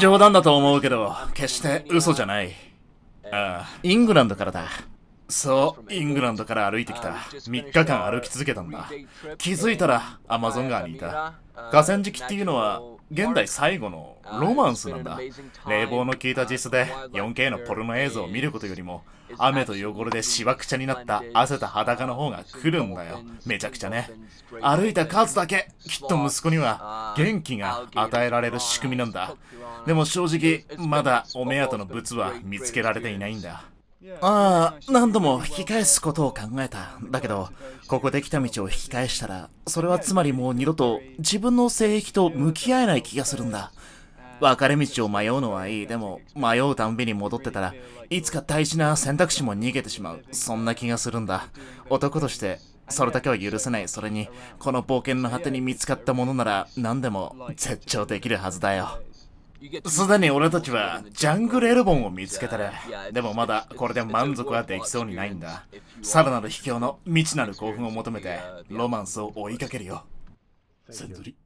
冗談だと思うけど、決して嘘じゃない。ああ、イングランドからだ。そう、イングランドから歩いてきた。3日間歩き続けたんだ。気づいたらアマゾン川にいた。河川敷っていうのは現代最後のロマンスなんだ冷房の効いた実で 4K のポルノ映像を見ることよりも雨と汚れでしわくちゃになった汗と裸の方が来るんだよめちゃくちゃね歩いた数だけきっと息子には元気が与えられる仕組みなんだでも正直まだお目当ての物は見つけられていないんだああ、何度も引き返すことを考えた。だけど、ここで来た道を引き返したら、それはつまりもう二度と自分の性癖と向き合えない気がするんだ。分かれ道を迷うのはいい。でも、迷うたんびに戻ってたらいつか大事な選択肢も逃げてしまう。そんな気がするんだ。男として、それだけは許せない。それに、この冒険の果てに見つかったものなら何でも絶頂できるはずだよ。すでに俺たちはジャングルエルボンを見つけたら、でもまだこれで満足はできそうにないんだ。さらなる秘境の未知なる興奮を求めて、ロマンスを追いかけるよ。センズリ。